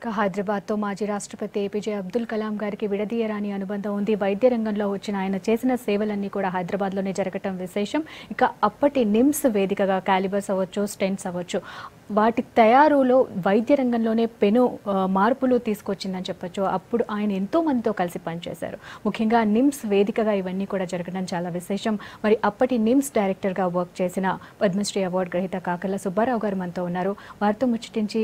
ఇక హైదరాబాద్తో మాజీ రాష్ట్రపతి ఏపీజే అబ్దుల్ కలాం గారికి విడదీయరాని అనుబంధం ఉంది వైద్య రంగంలో వచ్చిన ఆయన చేసిన సేవలన్నీ కూడా హైదరాబాద్లోనే జరగటం విశేషం ఇక అప్పటి నిమ్స్ వేదికగా క్యాలిబర్స్ అవ్వచ్చు స్టెంట్స్ అవ్వచ్చు వాటి తయారులో వైద్య రంగంలోనే పెను మార్పులు తీసుకొచ్చిందని చెప్పొచ్చు అప్పుడు ఆయన ఎంతో మందితో కలిసి పనిచేశారు ముఖ్యంగా నిమ్స్ వేదికగా ఇవన్నీ కూడా జరగడం చాలా విశేషం మరి అప్పటి నిమ్స్ డైరెక్టర్గా వర్క్ చేసిన పద్మశ్రీ అవార్డు గ్రహీత కాకర్ల సుబ్బారావు గారు మనతో ఉన్నారు వారితో ముచ్చటించి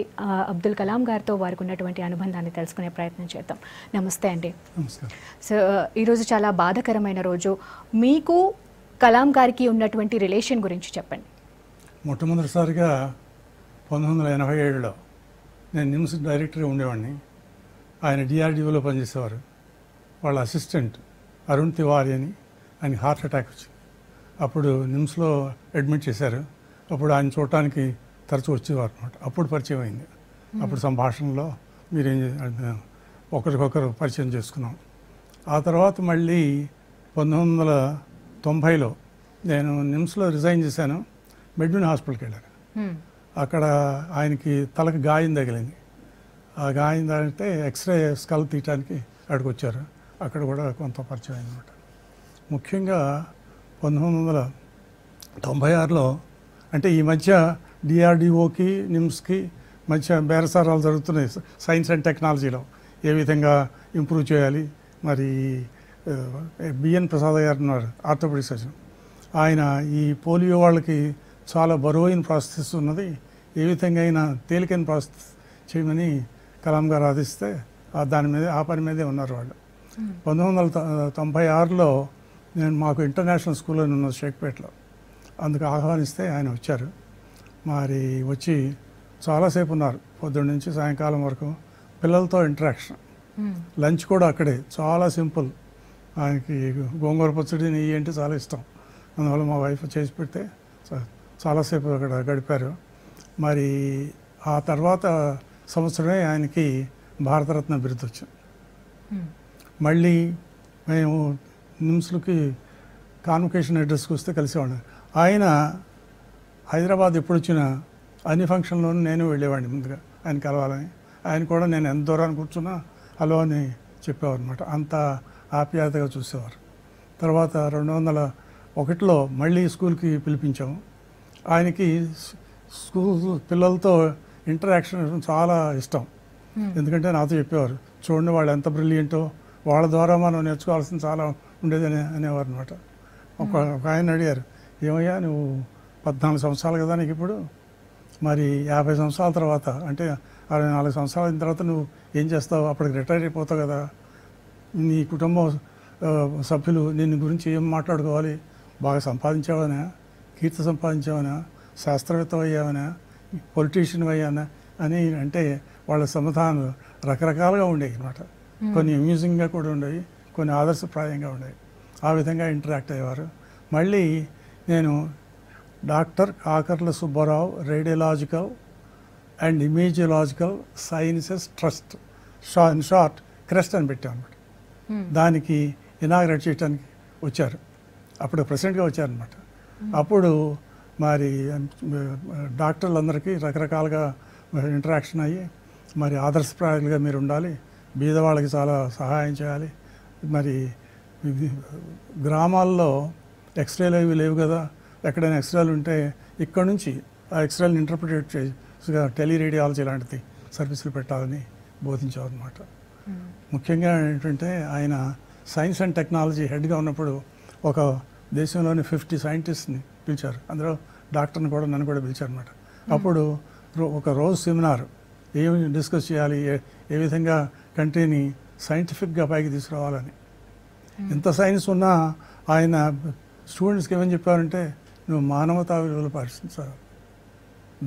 అబ్దుల్ కలాం గారితో వారికి ఉన్నటువంటి అనుబంధాన్ని తెలుసుకునే ప్రయత్నం చేద్దాం నమస్తే అండి సో ఈరోజు చాలా బాధకరమైన రోజు మీకు కలాం గారికి ఉన్నటువంటి రిలేషన్ గురించి చెప్పండి మొట్టమొదటిసారిగా పంతొమ్మిది వందల ఎనభై ఏడులో నేను నిమ్స్ డైరెక్టర్గా ఉండేవాడిని ఆయన డిఆర్డిఓలో పనిచేసేవారు వాళ్ళ అసిస్టెంట్ అరుణ్ తివారి అని ఆయన హార్ట్ అటాక్ వచ్చింది అప్పుడు నిమ్స్లో అడ్మిట్ చేశారు అప్పుడు ఆయన చూడటానికి తరచూ వచ్చేవారు అనమాట అప్పుడు పరిచయం అయింది అప్పుడు సంభాషణలో మీరేం ఒకరికొకరు పరిచయం చేసుకున్నాం ఆ తర్వాత మళ్ళీ పంతొమ్మిది వందల తొంభైలో నేను నిమ్స్లో రిజైన్ చేశాను మెడ్విన్ హాస్పిటల్కి వెళ్ళాను అక్కడ ఆయనకి తలకు గాయం తగిలింది ఆ గాయం తగితే ఎక్స్రే స్కల్ తీయటానికి అక్కడికి వచ్చారు అక్కడ కూడా కొంత పరిచయం అనమాట ముఖ్యంగా పంతొమ్మిది వందల తొంభై ఆరులో అంటే ఈ మధ్య డిఆర్డిఓకి నిమ్స్కి మంచి బేరసారాలు జరుగుతున్నాయి సైన్స్ అండ్ టెక్నాలజీలో ఏ విధంగా ఇంప్రూవ్ చేయాలి మరి బిఎన్ ప్రసాద్ గారు ఉన్నారు ఆర్థోపెడిక్ సర్జన్ ఆయన ఈ పోలియో వాళ్ళకి చాలా బరువైన ప్రాసెస్ ఉన్నది ఏ విధంగా అయినా తేలికైన ప్రాసెస్ చేయమని కలాం గారు ఆదిస్తే దాని మీద ఆ పని మీదే ఉన్నారు వాళ్ళు పంతొమ్మిది వందల తొంభై ఆరులో నేను మాకు ఇంటర్నేషనల్ స్కూల్లో ఉన్నాను ఉన్నది షేక్పేటలో అందుకు ఆహ్వానిస్తే ఆయన వచ్చారు మరి వచ్చి చాలాసేపు ఉన్నారు పొద్దున్న నుంచి సాయంకాలం వరకు పిల్లలతో ఇంటరాక్షన్ hmm. లంచ్ కూడా అక్కడే చాలా సింపుల్ ఆయనకి గోంగూర పచ్చడి నెయ్యి అంటే చాలా ఇష్టం అందువల్ల మా వైఫ్ చేసి పెడితే చాలాసేపు అక్కడ గడిపారు మరి ఆ తర్వాత సంవత్సరమే ఆయనకి భారతరత్న బిరుదు వచ్చింది hmm. మళ్ళీ మేము నిమ్స్లకి కాన్వకేషన్ అడ్రస్కి వస్తే కలిసేవాడు ఆయన హైదరాబాద్ ఎప్పుడు వచ్చినా అన్ని ఫంక్షన్లోనూ నేను వెళ్ళేవాడిని ముందుగా ఆయన కలవాలని ఆయన కూడా నేను ఎంత దూరాన్ని కూర్చున్నా హలో అని చెప్పేవారు అనమాట అంత ఆప్యాయతగా చూసేవారు తర్వాత రెండు వందల ఒకటిలో మళ్ళీ స్కూల్కి పిలిపించాము ఆయనకి స్కూల్ పిల్లలతో ఇంటరాక్షన్ చాలా ఇష్టం ఎందుకంటే నాతో చెప్పేవారు చూడండి వాళ్ళు ఎంత బ్రిలియంటో వాళ్ళ ద్వారా మనం నేర్చుకోవాల్సిన చాలా ఉండేది అనే అనేవారు అనమాట ఒక ఆయన అడిగారు ఏమయ్యా నువ్వు పద్నాలుగు సంవత్సరాలు కదా నీకు ఇప్పుడు మరి యాభై సంవత్సరాల తర్వాత అంటే అరవై నాలుగు సంవత్సరాల తర్వాత నువ్వు ఏం చేస్తావు అప్పటికి రిటైర్ అయిపోతావు కదా నీ కుటుంబ సభ్యులు నిన్ను గురించి ఏం మాట్లాడుకోవాలి బాగా సంపాదించావనా కీర్తి సంపాదించావనా శాస్త్రవేత్త అయ్యావనా పొలిటీషియన్ అయ్యానా అని అంటే వాళ్ళ సమాధానం రకరకాలుగా ఉండేవి అనమాట కొన్ని అమ్యూజింగ్గా కూడా ఉండేవి కొన్ని ఆదర్శప్రాయంగా ఉండేవి ఆ విధంగా ఇంటరాక్ట్ అయ్యేవారు మళ్ళీ నేను doctor Kakarla Subbarao radiological and imageological sciences trust షా ఇన్ షార్ట్ క్రెస్ట్ అని పెట్టాం అనమాట దానికి ఇనాగ్రేట్ చేయడానికి వచ్చారు అప్పుడు ప్రెసిడెంట్గా వచ్చారనమాట అప్పుడు మరి డాక్టర్లందరికీ రకరకాలుగా ఇంటరాక్షన్ అయ్యి మరి ఆదర్శప్రాయాలుగా మీరు ఉండాలి బీదవాళ్ళకి చాలా సహాయం చేయాలి మరి గ్రామాల్లో ఎక్స్రేలు ఇవి లేవు కదా ఎక్కడైనా ఎక్స్రేలు ఉంటే ఇక్కడ నుంచి ఆ ఎక్స్రేలను ఇంటర్ప్రిటేట్ చేసి టెలి రేడియాలజీ లాంటిది సర్వీసులు పెట్టాలని బోధించారు hmm. ముఖ్యంగా ఏంటంటే ఆయన సైన్స్ అండ్ టెక్నాలజీ హెడ్గా ఉన్నప్పుడు ఒక దేశంలోని ఫిఫ్టీ సైంటిస్ట్ని పిలిచారు అందులో డాక్టర్ని కూడా నన్ను కూడా పిలిచారు అనమాట hmm. అప్పుడు ఒక రోజు సెమినార్ ఏమి డిస్కస్ చేయాలి ఏ విధంగా కంట్రీని సైంటిఫిక్గా పైకి తీసుకురావాలని hmm. ఎంత సైన్స్ ఉన్నా ఆయన స్టూడెంట్స్కి ఏమని చెప్పారంటే నువ్వు మానవతా విలువలు పాటించాలి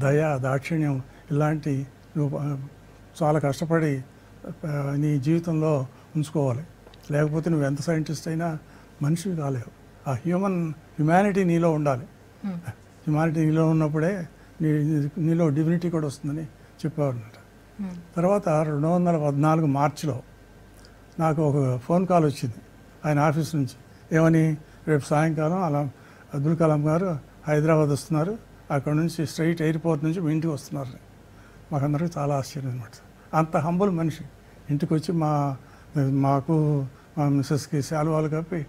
దయ దాక్షిణ్యం ఇలాంటి నువ్వు చాలా కష్టపడి నీ జీవితంలో ఉంచుకోవాలి లేకపోతే నువ్వు ఎంత సైంటిస్ట్ అయినా మనిషివి కాలేవు ఆ హ్యూమన్ హ్యుమానిటీ నీలో ఉండాలి హ్యుమానిటీ నీలో ఉన్నప్పుడే నీ నీలో డివినిటీ కూడా వస్తుందని చెప్పేవారనమాట తర్వాత రెండు వందల పద్నాలుగు మార్చిలో నాకు ఒక ఫోన్ కాల్ వచ్చింది ఆయన ఆఫీస్ నుంచి ఏమని రేపు సాయంకాలం అలా అబ్దుల్ కలాం గారు హైదరాబాద్ వస్తున్నారు అక్కడ నుంచి స్ట్రైట్ ఎయిర్పోర్ట్ నుంచి మీ ఇంటికి వస్తున్నారు మాకందరికీ చాలా ఆశ్చర్యం అనమాట అంత హంబుల్ మనిషి ఇంటికి వచ్చి మా మాకు మా మిస్సెస్కి శాలువాలు కప్పి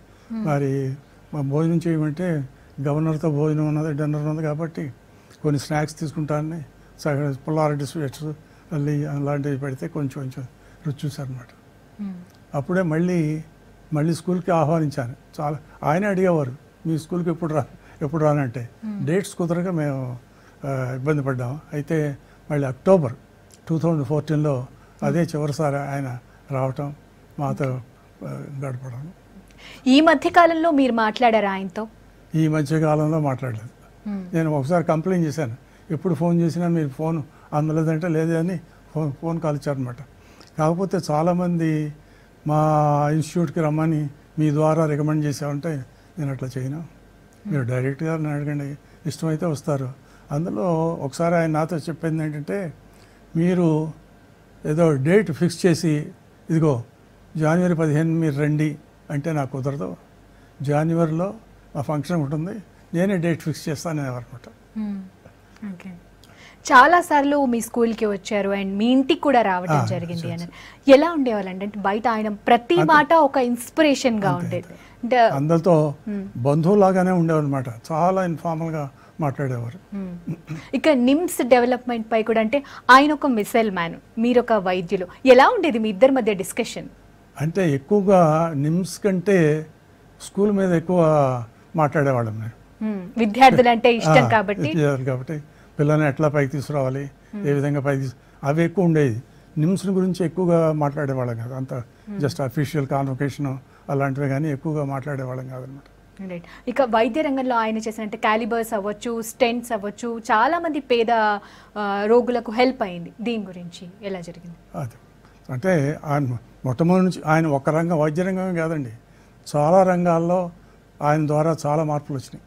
మరి మా భోజనం చేయమంటే గవర్నర్తో భోజనం ఉన్నది డిన్నర్ ఉన్నది కాబట్టి కొన్ని స్నాక్స్ తీసుకుంటానని సగం పుల్లార బిస్కెట్స్ మళ్ళీ అలాంటివి పెడితే కొంచెం కొంచెం రుచి చూసారనమాట అప్పుడే మళ్ళీ మళ్ళీ స్కూల్కి ఆహ్వానించాను చాలా ఆయన అడిగేవారు మీ స్కూల్కి ఎప్పుడు రా ఎప్పుడు రానంటే డేట్స్ కుదరక మేము ఇబ్బంది పడ్డాము అయితే మళ్ళీ అక్టోబర్ టూ థౌజండ్ ఫోర్టీన్లో అదే చివరిసారి ఆయన రావటం మాతో గడపడం ఈ మధ్య కాలంలో మీరు మాట్లాడారు ఆయనతో ఈ మధ్య కాలంలో మాట్లాడలేదు నేను ఒకసారి కంప్లైంట్ చేశాను ఎప్పుడు ఫోన్ చేసినా మీరు ఫోన్ అందలేదంటే లేదే అని ఫోన్ ఫోన్ కాల్ ఇచ్చారనమాట కాకపోతే చాలామంది మా ఇన్స్టిట్యూట్కి రమ్మని మీ ద్వారా రికమెండ్ చేసామంటే నేను అట్లా చేయను hmm. మీరు డైరెక్ట్గా నన్ను అడగండి ఇష్టమైతే వస్తారు అందులో ఒకసారి ఆయన నాతో చెప్పింది ఏంటంటే మీరు ఏదో డేట్ ఫిక్స్ చేసి ఇదిగో జనవరి పదిహేను మీరు రండి అంటే నాకు కుదరదు జనవరిలో మా ఫంక్షన్ ఉంటుంది నేనే డేట్ ఫిక్స్ చేస్తాను అనేవారు అనమాట చాలా సార్లు మీ స్కూల్ కి వచ్చారు అండ్ మీ ఇంటికి కూడా రావడం జరిగింది అని ఎలా ఉండేవాళ్ళు అంటే బయట ఆయన ప్రతి మాట ఒక ఇన్స్పిరేషన్ గా ఉండేది అంటే అందరితో బంధువులాగానే ఉండేవన్నమాట చాలా ఇన్ఫార్మల్ గా మాట్లాడేవారు ఇక నిమ్స్ డెవలప్మెంట్ పై కూడా అంటే ఆయన ఒక మిసైల్ మ్యాన్ మీరు ఒక వైద్యులు ఎలా ఉండేది మీ ఇద్దరి మధ్య డిస్కషన్ అంటే ఎక్కువగా నిమ్స్ కంటే స్కూల్ మీద ఎక్కువ మాట్లాడేవాళ్ళం విద్యార్థులు అంటే ఇష్టం కాబట్టి కాబట్టి పిల్లల్ని ఎట్లా పైకి తీసుకురావాలి ఏ విధంగా పైకి అవి ఎక్కువ ఉండేది నిమ్స్ గురించి ఎక్కువగా మాట్లాడేవాళ్ళం కాదు అంత జస్ట్ అఫీషియల్ కాన్వకేషన్ అలాంటివి కానీ ఎక్కువగా మాట్లాడేవాళ్ళం కాదనమాట రైట్ ఇక వైద్య రంగంలో ఆయన అంటే క్యాలిబర్స్ అవ్వచ్చు స్టెంట్స్ అవ్వచ్చు చాలామంది పేద రోగులకు హెల్ప్ అయింది దీని గురించి ఎలా జరిగింది అది అంటే ఆయన మొట్టమొదటి నుంచి ఆయన ఒక రంగం వైద్య రంగమే కాదండి చాలా రంగాల్లో ఆయన ద్వారా చాలా మార్పులు వచ్చినాయి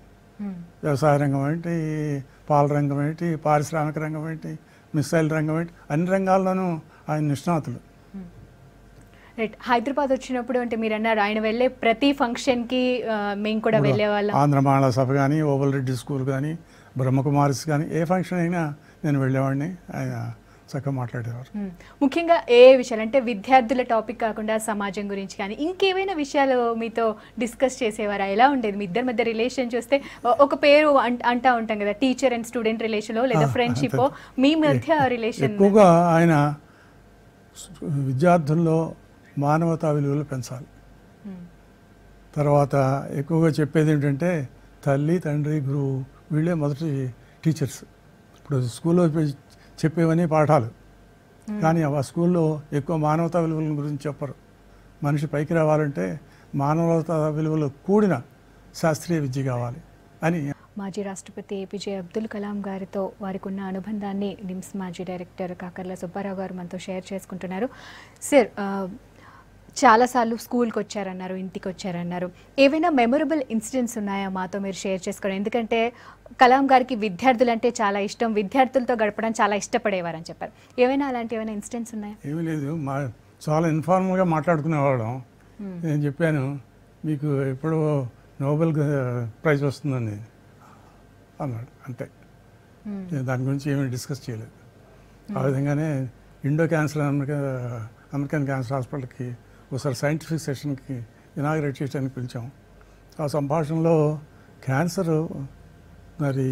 వ్యవసాయ రంగం ఏంటి పాల రంగం ఏంటి పారిశ్రామిక రంగం ఏంటి మిసైల్ రంగం ఏంటి అన్ని రంగాల్లోనూ ఆయన నిష్ణాతులు రైట్ hmm. హైదరాబాద్ వచ్చినప్పుడు అంటే మీరు అన్నారు ఆయన వెళ్ళే ప్రతి ఫంక్షన్కి మేము కూడా వెళ్ళేవాళ్ళం ఆంధ్రమాళ సభ కానీ ఓవల్ రెడ్డి స్కూల్ కానీ బ్రహ్మకుమారిస్ కానీ ఏ ఫంక్షన్ అయినా నేను వెళ్ళేవాడిని ఆయన చక్కగా మాట్లాడేవారు ముఖ్యంగా ఏ విషయాలు అంటే విద్యార్థుల టాపిక్ కాకుండా సమాజం గురించి కానీ ఇంకేమైనా విషయాలు మీతో డిస్కస్ చేసేవారా ఎలా ఉండేది మీ ఇద్దరి మధ్య రిలేషన్ చూస్తే ఒక పేరు అంటా ఉంటాం కదా టీచర్ అండ్ స్టూడెంట్ రిలేషన్ లేదా ఫ్రెండ్షిప్ మీ మధ్య రిలేషన్ ఎక్కువగా ఆయన విద్యార్థుల్లో మానవతా విలువలు పెంచాలి తర్వాత ఎక్కువగా చెప్పేది ఏంటంటే తల్లి తండ్రి గురువు వీళ్ళే మొదటి టీచర్స్ ఇప్పుడు స్కూల్లో చెప్పేవన్నీ పాఠాలు కానీ ఆ స్కూల్లో ఎక్కువ మానవతా విలువల గురించి చెప్పరు మనిషి పైకి రావాలంటే మానవతా విలువలు కూడిన శాస్త్రీయ విద్య కావాలి అని మాజీ రాష్ట్రపతి ఏపీజే అబ్దుల్ కలాం గారితో వారికి ఉన్న అనుబంధాన్ని నిమ్స్ మాజీ డైరెక్టర్ కాకర్ల సుబ్బారావు గారు మనతో షేర్ చేసుకుంటున్నారు సార్ చాలాసార్లు స్కూల్కి వచ్చారన్నారు ఇంటికి వచ్చారన్నారు ఏవైనా మెమొరబుల్ ఇన్సిడెంట్స్ ఉన్నాయా మాతో మీరు షేర్ చేసుకోండి ఎందుకంటే కలాం గారికి విద్యార్థులు అంటే చాలా ఇష్టం విద్యార్థులతో గడపడం చాలా ఇష్టపడేవారు అని చెప్పారు ఏవైనా అలాంటి ఏమైనా ఇన్సిడెంట్స్ ఉన్నాయా ఏమీ లేదు మా చాలా ఇన్ఫార్మల్గా మాట్లాడుకునేవాళ్ళం నేను చెప్పాను మీకు ఎప్పుడో నోబెల్ ప్రైజ్ వస్తుందని అన్నాడు అంతే నేను దాని గురించి ఏమీ డిస్కస్ చేయలేదు ఆ విధంగానే Indo cancer America American cancer హాస్పిటల్కి ఒకసారి సైంటిఫిక్ సెషన్కి ఇనాగరేట్ చేయడానికి పిలిచాం ఆ సంభాషణలో క్యాన్సర్ మరి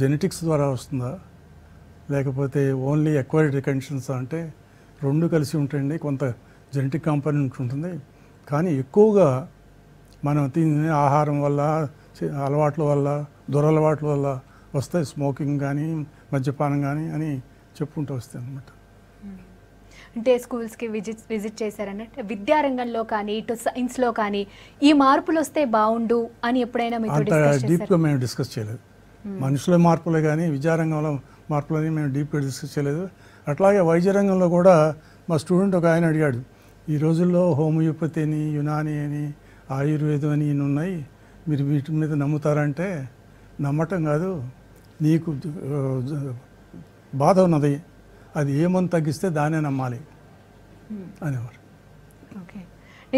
జెనెటిక్స్ ద్వారా వస్తుందా లేకపోతే ఓన్లీ ఎక్వైర్డ్ కండిషన్స్ అంటే రెండు కలిసి ఉంటాయండి కొంత జెనెటిక్ కాంపోనెంట్ ఉంటుంది కానీ ఎక్కువగా మనం తినే ఆహారం వల్ల అలవాట్ల వల్ల దురలవాట్ల వల్ల వస్తాయి స్మోకింగ్ కానీ మద్యపానం కానీ అని చెప్పుకుంటూ వస్తాయి అన్నమాట hmm. అంటే స్కూల్స్కి విజిట్ విజిట్ చేశారన్నట్టు విద్యారంగంలో కానీ ఇటు సైన్స్లో కానీ ఈ మార్పులు వస్తే బాగుండు అని ఎప్పుడైనా మీరు డీప్గా మేము డిస్కస్ చేయలేదు hmm. మనుషుల మార్పులే కానీ విద్యారంగంలో అని మేము డీప్గా డిస్కస్ చేయలేదు అట్లాగే వైద్య రంగంలో కూడా మా స్టూడెంట్ ఒక ఆయన అడిగాడు ఈ రోజుల్లో హోమియోపతి అని యునాని అని ఆయుర్వేదం అని ఇన్ని ఉన్నాయి మీరు వీటి మీద నమ్ముతారంటే నమ్మటం కాదు నీకు బాధ ఉన్నది అది ఏమని తగ్గిస్తే దానే నమ్మాలి hmm. అనేవారు ఓకే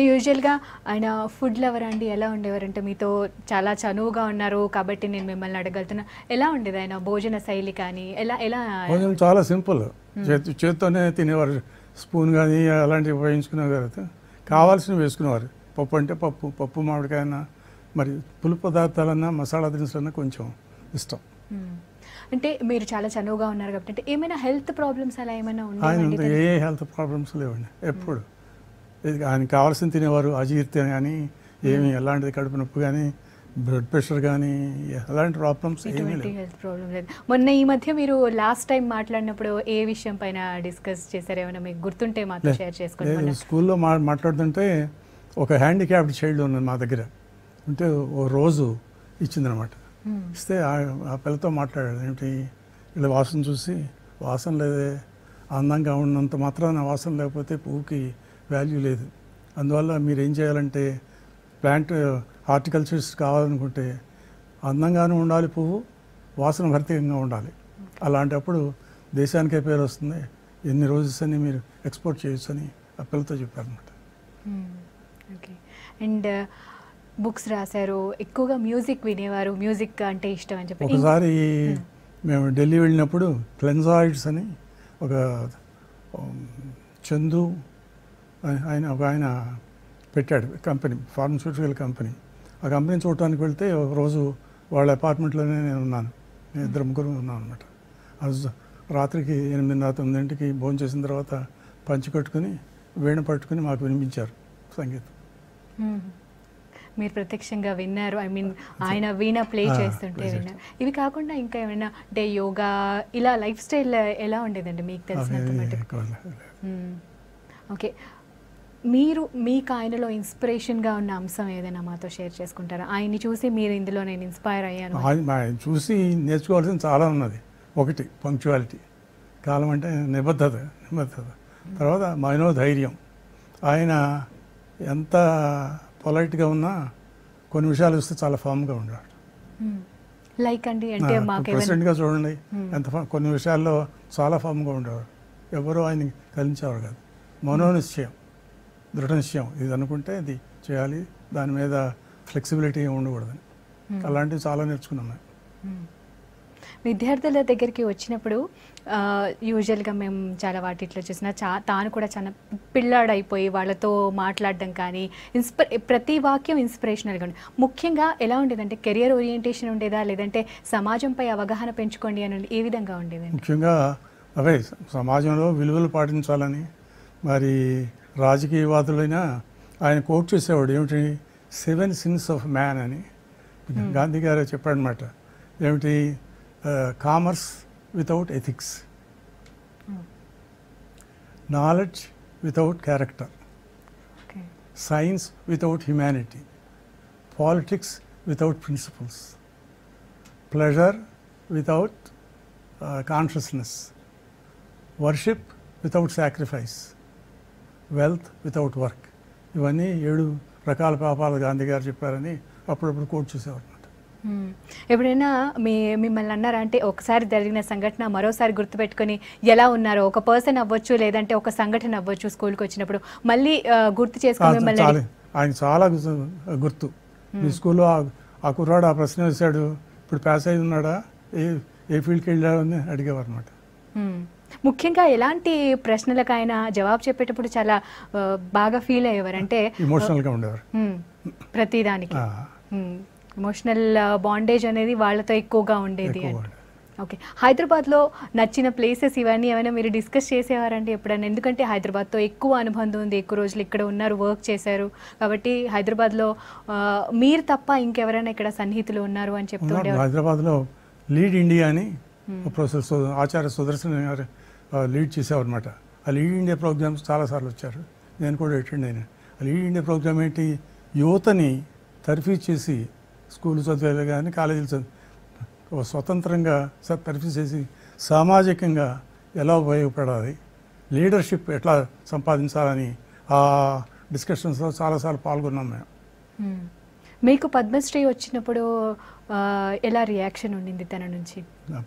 యూజువల్గా ఆయన ఫుడ్ లవర్ అండి ఎలా ఉండేవారంటే మీతో చాలా చనువుగా ఉన్నారు కాబట్టి నేను మిమ్మల్ని అడగలుగుతున్నా ఎలా ఉండేది ఆయన భోజన శైలి కానీ ఎలా ఎలా భోజనం చాలా సింపుల్ చేతి hmm. చేతితోనే తినేవారు స్పూన్ కానీ అలాంటివి ఉపయోగించుకునేవారు కావాల్సినవి వేసుకునేవారు పప్పు అంటే పప్పు పప్పు మామిడికాయన మరి పులుపు పదార్థాలన్నా మసాలా దినుసులన్నా కొంచెం ఇష్టం hmm. అంటే మీరు చాలా చనువుగా ఉన్నారు కాబట్టి అంటే ఏమైనా హెల్త్ ప్రాబ్లమ్స్ అలా ఏమైనా ఉన్నాయి ఏ హెల్త్ ప్రాబ్లమ్స్ లేవండి ఎప్పుడు ఆయన కావాల్సిన తినేవారు అజీర్తి కానీ ఏమి hmm. ఎలాంటిది కడుపు నొప్పి కానీ బ్లడ్ ప్రెషర్ కానీ ఎలాంటి ప్రాబ్లమ్స్ హెల్త్ ప్రాబ్లం లేదు మొన్న ఈ మధ్య మీరు లాస్ట్ టైం మాట్లాడినప్పుడు ఏ విషయం పైన డిస్కస్ చేశారు ఏమైనా మీకు గుర్తుంటే మాత్రం షేర్ చేసుకోండి స్కూల్లో మా మాట్లాడుతుంటే ఒక హ్యాండిక్యాప్డ్ చైల్డ్ ఉన్నది మా దగ్గర అంటే ఓ రోజు ఇచ్చిందనమాట Hmm. ఇస్తే ఆ పిల్లతో మాట్లాడాడు ఏమిటి వీళ్ళ వాసన చూసి వాసన లేదే అందంగా ఉన్నంత మాత్రాన వాసన లేకపోతే పువ్వుకి వాల్యూ లేదు అందువల్ల మీరు ఏం చేయాలంటే ప్లాంట్ హార్టికల్చర్స్ కావాలనుకుంటే అందంగానూ ఉండాలి పువ్వు వాసన భర్తీయంగా ఉండాలి hmm. అలాంటప్పుడు దేశానికే పేరు వస్తుంది ఎన్ని రోజెస్ అని మీరు ఎక్స్పోర్ట్ చేయొచ్చు అని ఆ పిల్లతో చెప్పారనమాట అండ్ hmm. బుక్స్ రాశారు ఎక్కువగా మ్యూజిక్ వినేవారు మ్యూజిక్ అంటే ఇష్టం అని చెప్పి ఒకసారి మేము ఢిల్లీ వెళ్ళినప్పుడు క్లెన్జాయిడ్స్ అని ఒక చందు ఆయన ఒక ఆయన పెట్టాడు కంపెనీ ఫార్మస్యూటికల్ కంపెనీ ఆ కంపెనీ చూడటానికి వెళ్తే ఒక రోజు వాళ్ళ అపార్ట్మెంట్లోనే నేను ఉన్నాను నేను ఇద్దరు ముగ్గురు ఉన్నాను అనమాట రాత్రికి ఎనిమిదిన్నర తొమ్మిదింటికి భోజనం చేసిన తర్వాత పంచి కట్టుకుని వీణ పట్టుకుని మాకు వినిపించారు సంగీతం మీరు ప్రత్యక్షంగా విన్నారు ఐ మీన్ ఆయన వీణ ప్లే ah, చేస్తుంటే విన్నారు ఇవి కాకుండా ఇంకా ఏమైనా అంటే యోగా ఇలా లైఫ్ స్టైల్ ఎలా ఉండేదండి మీకు తెలిసినంత ఓకే hmm. మీరు మీకు ఆయనలో ఇన్స్పిరేషన్గా ఉన్న అంశం ఏదైనా మాతో షేర్ చేసుకుంటారా ఆయన్ని చూసి మీరు ఇందులో నేను ఇన్స్పైర్ అయ్యాను ఆయన చూసి నేర్చుకోవాల్సింది చాలా ఉన్నది ఒకటి పంక్చువాలిటీ కాలం అంటే నిబద్ధత నిబద్ధత hmm. తర్వాత మనోధైర్యం ఆయన ఎంత పొలైట్గా ఉన్నా కొన్ని విషయాలు ఇస్తే చాలా ఫామ్గా ఉండాలి లైక్ అండి ప్రెసిడెంట్గా చూడండి ఎంత కొన్ని విషయాల్లో చాలా ఫామ్గా ఉండేవాడు ఎవరో ఆయన కలించేవారు కాదు మనోనిశ్చయం దృఢ నిశ్చయం ఇది అనుకుంటే ఇది చేయాలి దాని మీద ఫ్లెక్సిబిలిటీ ఉండకూడదని అలాంటివి చాలా నేర్చుకున్నాం మేము విద్యార్థుల దగ్గరికి వచ్చినప్పుడు యూజువల్గా మేము చాలా వాటిట్లో చూసిన చా తాను కూడా చాలా పిల్లాడైపోయి వాళ్ళతో మాట్లాడడం కానీ ఇన్స్ప ప్రతి వాక్యం ఇన్స్పిరేషనల్గా ఉంది ముఖ్యంగా ఎలా ఉండేదంటే కెరియర్ ఓరియంటేషన్ ఉండేదా లేదంటే సమాజంపై అవగాహన పెంచుకోండి అని ఏ విధంగా ఉండేది ముఖ్యంగా అవే సమాజంలో విలువలు పాటించాలని మరి రాజకీయవాదులైనా ఆయన కోర్టు చేసేవాడు ఏమిటి సెవెన్ సిన్స్ ఆఫ్ మ్యాన్ అని గాంధీ గారు చెప్పాడనమాట ఏమిటి commerce without ethics knowledge without character science without humanity politics without principles pleasure without consciousness worship without sacrifice wealth without work ఇవన్నీ ఏడు రకాల పాపాలు గాంధీ గారు చెప్పారని అప్పుడప్పుడు కోర్టు చూసేవారు ఎప్పుడైనా మీ మిమ్మల్ని అన్నారా అంటే ఒకసారి జరిగిన సంఘటన మరోసారి గుర్తుపెట్టుకొని ఎలా ఉన్నారో ఒక పర్సన్ అవ్వచ్చు లేదంటే ఒక సంఘటన అవ్వచ్చు స్కూల్కి వచ్చినప్పుడు మళ్ళీ గుర్తు చేసుకుని మిమ్మల్ని ఆయన చాలా గుర్తు మీ స్కూల్లో ఆ కుర్రాడు ఆ ప్రశ్న వేశాడు ఇప్పుడు పాస్ అయి ఉన్నాడా ఏ ఏ ఫీల్డ్కి వెళ్ళాడని అడిగేవారు అనమాట ముఖ్యంగా ఎలాంటి ప్రశ్నలకు ఆయన జవాబు చెప్పేటప్పుడు చాలా బాగా ఫీల్ అయ్యేవారు అంటే ఇమోషనల్గా ఉండేవారు ప్రతిదానికి ఎమోషనల్ బాండేజ్ uh, అనేది వాళ్ళతో ఎక్కువగా ఉండేది ఓకే హైదరాబాద్లో నచ్చిన ప్లేసెస్ ఇవన్నీ ఏమైనా మీరు డిస్కస్ చేసేవారండి ఎప్పుడైనా ఎందుకంటే హైదరాబాద్తో ఎక్కువ అనుబంధం ఉంది ఎక్కువ రోజులు ఇక్కడ ఉన్నారు వర్క్ చేశారు కాబట్టి హైదరాబాద్లో మీరు తప్ప ఇంకెవరైనా ఇక్కడ సన్నిహితులు ఉన్నారు అని చెప్తున్నారు హైదరాబాద్లో లీడ్ ఇండియా అని ప్రొఫెసర్ hmm. ఆచార్య సుదర్శన్ గారు లీడ్ చేసేవారనమాట ఆ లీడ్ ఇండియా ప్రోగ్రామ్స్ చాలాసార్లు వచ్చారు నేను కూడా అటెండ్ అయినా ఆ లీడ్ ఇండియా ప్రోగ్రామ్ ఏంటి యువతని తర్ఫీ చేసి స్కూల్ చదివేది కానీ కాలేజీలు చదివి స్వతంత్రంగా పరిఫిస్ చేసి సామాజికంగా ఎలా ఉపయోగపడాలి లీడర్షిప్ ఎట్లా సంపాదించాలని ఆ డిస్కషన్స్లో చాలాసార్లు పాల్గొన్నాం మేము మీకు పద్మశ్రీ వచ్చినప్పుడు ఎలా రియాక్షన్ ఉండింది తన నుంచి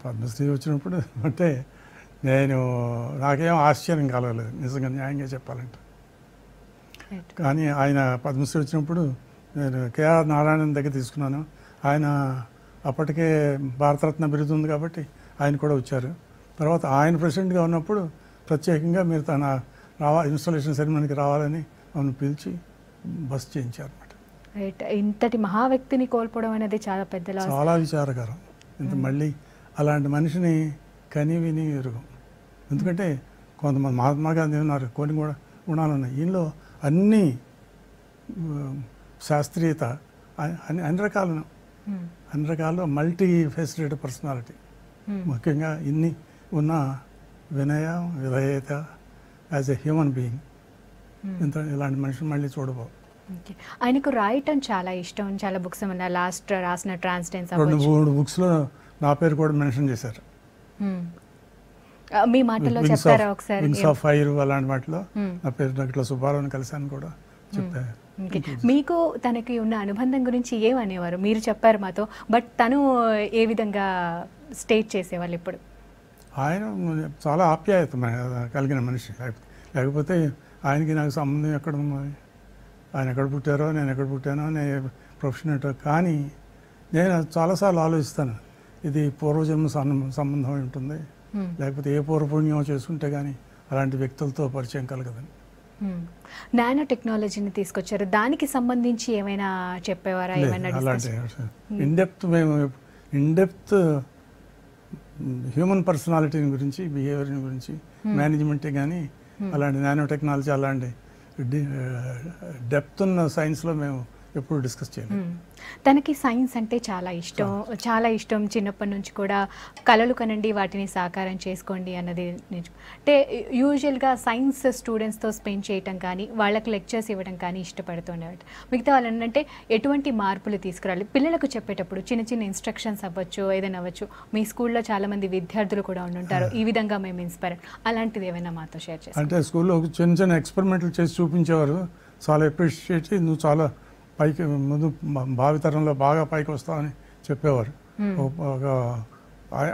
పద్మశ్రీ వచ్చినప్పుడు అంటే నేను నాకేం ఆశ్చర్యం కలగలేదు నిజంగా న్యాయంగా చెప్పాలంటే కానీ ఆయన పద్మశ్రీ వచ్చినప్పుడు నేను కేఆర్ నారాయణ దగ్గర తీసుకున్నాను ఆయన అప్పటికే భారతరత్న బిరుదు ఉంది కాబట్టి ఆయన కూడా వచ్చారు తర్వాత ఆయన ప్రెసిడెంట్గా ఉన్నప్పుడు ప్రత్యేకంగా మీరు తన రావా ఇన్స్టాలేషన్ సెరమనీకి రావాలని ఆమెను పిలిచి బస్ చేయించారు అనమాట రైట్ ఇంతటి మహా వ్యక్తిని కోల్పోవడం అనేది చాలా పెద్ద చాలా విచారకరం ఇంత మళ్ళీ అలాంటి మనిషిని కని విని ఎరుగు ఎందుకంటే కొంతమంది మహాత్మా గాంధీ ఉన్నారు కొన్ని కూడా గుణాలు ఉన్నాయి ఈయనలో అన్నీ శాస్త్రీయత అన్ని అన్ని రకాల అన్ని రకాల మల్టీ ఫెసిలిటీ పర్సనాలిటీ ముఖ్యంగా ఇన్ని ఉన్న వినయ విధేయత యాజ్ ఎ హ్యూమన్ బీయింగ్ ఇంత ఇలాంటి మనిషిని మళ్ళీ చూడబో ఆయనకు రాయటం చాలా ఇష్టం చాలా బుక్స్ ఏమన్నా లాస్ట్ రాసిన ట్రాన్స్టెన్స్ రెండు మూడు లో నా పేరు కూడా మెన్షన్ చేశారు మీ మాటలో చెప్పారా ఒకసారి వింగ్స్ ఆఫ్ ఫైర్ అలాంటి వాటిలో నా పేరు డాక్టర్ సుబ్బారావుని కలిసాను కూడా చెప్పారు మీకు తనకి ఉన్న అనుబంధం గురించి ఏమనేవారు మీరు చెప్పారు మాతో బట్ తను ఏ విధంగా స్టేట్ చేసేవాళ్ళు ఇప్పుడు ఆయన చాలా ఆప్యాయత కలిగిన మనిషి లేకపోతే ఆయనకి నాకు సంబంధం ఎక్కడ ఉన్నది ఆయన ఎక్కడ పుట్టారో నేను ఎక్కడ పుట్టానో నేను ప్రొఫెషన్ ఏంటో కానీ నేను చాలాసార్లు ఆలోచిస్తాను ఇది పూర్వజన్మ సంబంధం ఉంటుంది hmm. లేకపోతే ఏ పూర్వపుణ్యమో చేసుకుంటే కానీ అలాంటి వ్యక్తులతో పరిచయం కలగదని నానో టెక్నాలజీని తీసుకొచ్చారు దానికి సంబంధించి ఏమైనా చెప్పేవారా ఏమైనా ఇన్డెప్త్ మేము ఇన్డెప్త్ హ్యూమన్ పర్సనాలిటీ గురించి బిహేవియర్ గురించి మేనేజ్మెంట్ కానీ అలాంటి నానో టెక్నాలజీ అలాంటి డెప్త్ ఉన్న సైన్స్లో మేము ఎప్పుడు డిస్కస్ చేయాలి తనకి సైన్స్ అంటే చాలా ఇష్టం చాలా ఇష్టం చిన్నప్పటి నుంచి కూడా కళలు కనండి వాటిని సాకారం చేసుకోండి అన్నది అంటే యూజువల్గా సైన్స్ స్టూడెంట్స్తో స్పెండ్ చేయటం కానీ వాళ్ళకి లెక్చర్స్ ఇవ్వడం కానీ ఇష్టపడుతుండేవాడు మిగతా వాళ్ళు ఏంటంటే ఎటువంటి మార్పులు తీసుకురాలి పిల్లలకు చెప్పేటప్పుడు చిన్న చిన్న ఇన్స్ట్రక్షన్స్ అవ్వచ్చు ఏదైనా అవ్వచ్చు మీ స్కూల్లో చాలామంది విద్యార్థులు కూడా ఉండుంటారు ఈ విధంగా మేము ఇన్స్పైర్ అలాంటిది ఏమైనా మాతో షేర్ చేస్తాం అంటే స్కూల్లో చిన్న చిన్న ఎక్స్పెరిమెంట్లు చేసి చూపించేవారు చాలా అప్రిషియేట్ నువ్వు చాలా పైకి ముందు భావితరంలో బాగా పైకి వస్తామని చెప్పేవారు ఒక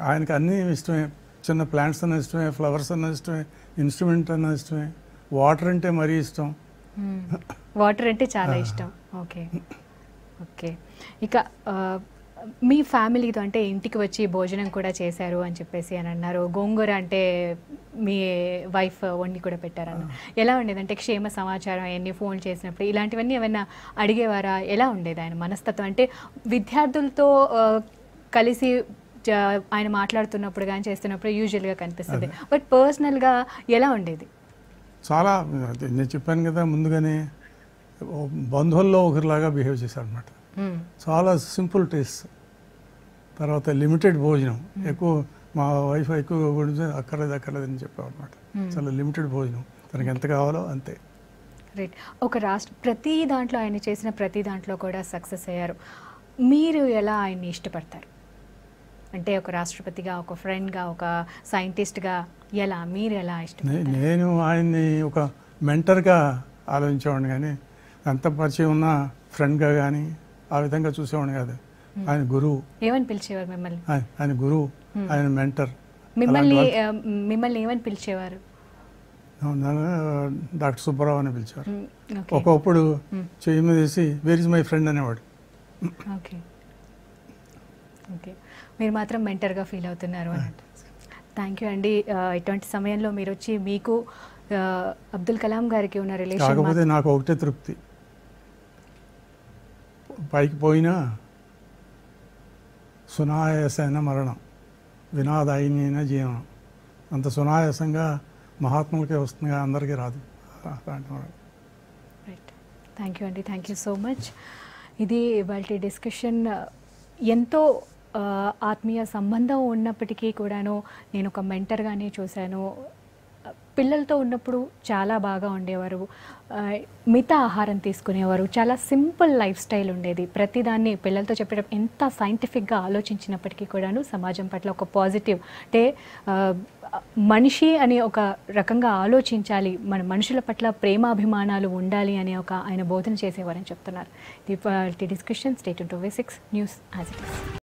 ఆయనకి అన్నీ ఇష్టమే చిన్న ప్లాంట్స్ అన్న ఇష్టమే ఫ్లవర్స్ అన్న ఇష్టమే ఇన్స్ట్రుమెంట్ అన్న ఇష్టమే వాటర్ అంటే మరీ ఇష్టం వాటర్ అంటే చాలా ఇష్టం ఓకే ఓకే ఇక మీ ఫ్యామిలీతో అంటే ఇంటికి వచ్చి భోజనం కూడా చేశారు అని చెప్పేసి అని అన్నారు గోంగూర అంటే మీ వైఫ్ వండి కూడా పెట్టారన్న ఎలా ఉండేది అంటే క్షేమ సమాచారం అవన్నీ ఫోన్ చేసినప్పుడు ఇలాంటివన్నీ ఏమైనా అడిగేవారా ఎలా ఉండేది ఆయన మనస్తత్వం అంటే విద్యార్థులతో కలిసి ఆయన మాట్లాడుతున్నప్పుడు కానీ చేస్తున్నప్పుడు యూజువల్గా కనిపిస్తుంది బట్ పర్సనల్గా ఎలా ఉండేది చాలా నేను చెప్పాను కదా ముందుగానే బంధువుల్లో ఒకరిలాగా బిహేవ్ చేశారు అనమాట Hmm. చాలా సింపుల్ టేస్ట్ తర్వాత లిమిటెడ్ భోజనం hmm. ఎక్కువ మా వైఫ్ ఎక్కువ గురించి అక్కర్లేదు అక్కర్లేదు అని చెప్పామన్నమాట చాలా hmm. లిమిటెడ్ భోజనం తనకి ఎంత కావాలో అంతే రైట్ ఒక రాష్ట్ర ప్రతి దాంట్లో ఆయన చేసిన ప్రతి దాంట్లో కూడా సక్సెస్ అయ్యారు మీరు ఎలా ఆయన్ని ఇష్టపడతారు అంటే ఒక రాష్ట్రపతిగా ఒక ఫ్రెండ్గా ఒక సైంటిస్ట్గా ఎలా మీరు ఎలా ఇష్టం నేను ఆయన్ని ఒక మెంటర్గా ఆలోచించేవాడిని కానీ ఎంత పరిచయం ఉన్న ఫ్రెండ్గా కానీ ఆ విధంగా చూసేవాడిని కాదు ఆయన గురువు ఏమని పిలిచేవారు మిమ్మల్ని ఆయన గురువు ఆయన మెంటర్ మిమ్మల్ని మిమ్మల్ని ఏమని పిలిచేవారు డాక్టర్ సుబ్బారావు అని పిలిచేవారు ఒకప్పుడు చెయ్యి మీద వేసి వేర్ ఇస్ మై ఫ్రెండ్ అనేవాడు ఓకే ఓకే మీరు మాత్రం మెంటర్గా ఫీల్ అవుతున్నారు థ్యాంక్ యూ అండి ఇటువంటి సమయంలో మీరు వచ్చి మీకు అబ్దుల్ కలాం గారికి ఉన్న రిలేషన్ నాకు ఒకటే తృప్తి పైకి పోయినా సునాయాసైన మరణం వినాదాయనైన జీవనం అంత సునాయాసంగా మహాత్ములకే వస్తుంది అందరికీ రాదు థ్యాంక్ యూ అండి థ్యాంక్ యూ సో మచ్ ఇది వాళ్ళ డిస్కషన్ ఎంతో ఆత్మీయ సంబంధం ఉన్నప్పటికీ కూడాను నేను ఒక మెంటర్గానే చూశాను పిల్లలతో ఉన్నప్పుడు చాలా బాగా ఉండేవారు మిత ఆహారం తీసుకునేవారు చాలా సింపుల్ లైఫ్ స్టైల్ ఉండేది ప్రతిదాన్ని పిల్లలతో చెప్పడం ఎంత సైంటిఫిక్గా ఆలోచించినప్పటికీ కూడాను సమాజం పట్ల ఒక పాజిటివ్ అంటే మనిషి అనే ఒక రకంగా ఆలోచించాలి మన మనుషుల పట్ల ప్రేమాభిమానాలు ఉండాలి అనే ఒక ఆయన బోధన చేసేవారని చెప్తున్నారు the discussion state to six news as it